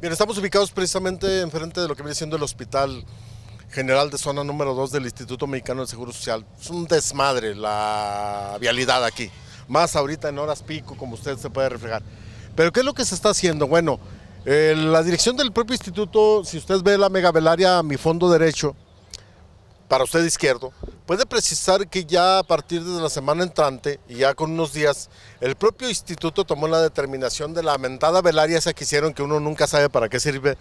Bien, estamos ubicados precisamente enfrente de lo que viene siendo el Hospital General de Zona Número 2 del Instituto Mexicano de Seguro Social. Es un desmadre la vialidad aquí, más ahorita en horas pico, como usted se puede reflejar. Pero ¿qué es lo que se está haciendo? Bueno, eh, la dirección del propio instituto, si usted ve la megavelaria a mi fondo derecho, para usted izquierdo, puede precisar que ya a partir de la semana entrante, y ya con unos días, el propio instituto tomó la determinación de la lamentada velaria esa que hicieron, que uno nunca sabe para qué sirve,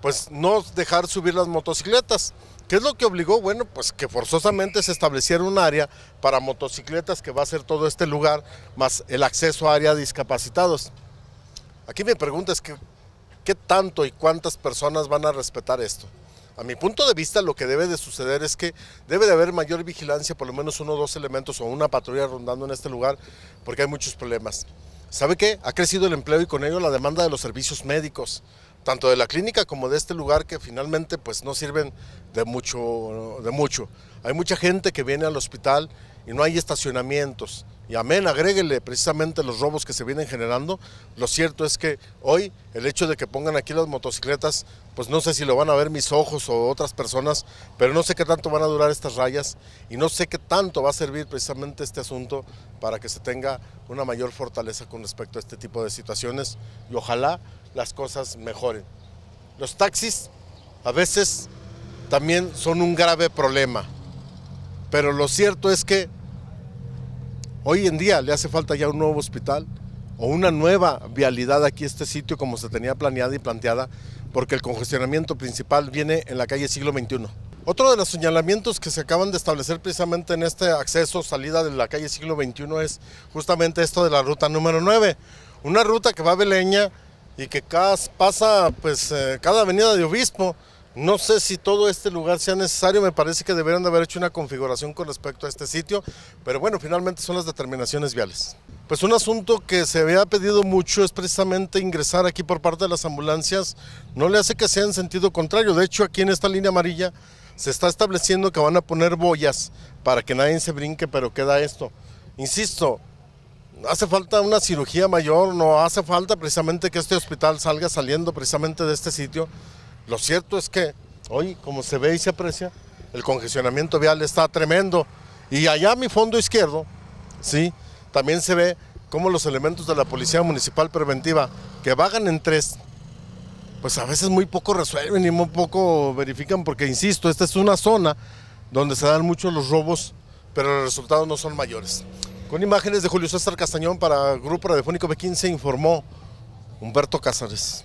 pues no dejar subir las motocicletas. ¿Qué es lo que obligó? Bueno, pues que forzosamente se estableciera un área para motocicletas que va a ser todo este lugar, más el acceso a área discapacitados. Aquí mi pregunta es que, ¿qué tanto y cuántas personas van a respetar esto? A mi punto de vista, lo que debe de suceder es que debe de haber mayor vigilancia, por lo menos uno o dos elementos o una patrulla rondando en este lugar, porque hay muchos problemas. ¿Sabe qué? Ha crecido el empleo y con ello la demanda de los servicios médicos, tanto de la clínica como de este lugar que finalmente pues no sirven de mucho. De mucho. Hay mucha gente que viene al hospital y no hay estacionamientos. Y amén, agréguele precisamente los robos que se vienen generando. Lo cierto es que hoy el hecho de que pongan aquí las motocicletas, pues no sé si lo van a ver mis ojos o otras personas, pero no sé qué tanto van a durar estas rayas y no sé qué tanto va a servir precisamente este asunto para que se tenga una mayor fortaleza con respecto a este tipo de situaciones y ojalá las cosas mejoren. Los taxis a veces también son un grave problema. Pero lo cierto es que hoy en día le hace falta ya un nuevo hospital o una nueva vialidad aquí este sitio como se tenía planeada y planteada, porque el congestionamiento principal viene en la calle siglo XXI. Otro de los señalamientos que se acaban de establecer precisamente en este acceso, salida de la calle siglo XXI, es justamente esto de la ruta número 9, una ruta que va a Beleña y que pasa pues, eh, cada avenida de Obispo, no sé si todo este lugar sea necesario, me parece que deberían de haber hecho una configuración con respecto a este sitio, pero bueno, finalmente son las determinaciones viales. Pues un asunto que se había pedido mucho es precisamente ingresar aquí por parte de las ambulancias, no le hace que sea en sentido contrario, de hecho aquí en esta línea amarilla se está estableciendo que van a poner boyas para que nadie se brinque, pero queda esto. Insisto, hace falta una cirugía mayor, no hace falta precisamente que este hospital salga saliendo precisamente de este sitio, lo cierto es que hoy, como se ve y se aprecia, el congestionamiento vial está tremendo. Y allá a mi fondo izquierdo, sí, también se ve cómo los elementos de la Policía Municipal Preventiva, que vagan en tres, pues a veces muy poco resuelven y muy poco verifican, porque insisto, esta es una zona donde se dan muchos los robos, pero los resultados no son mayores. Con imágenes de Julio César Castañón para Grupo Radiofónico B15 informó Humberto Cázares.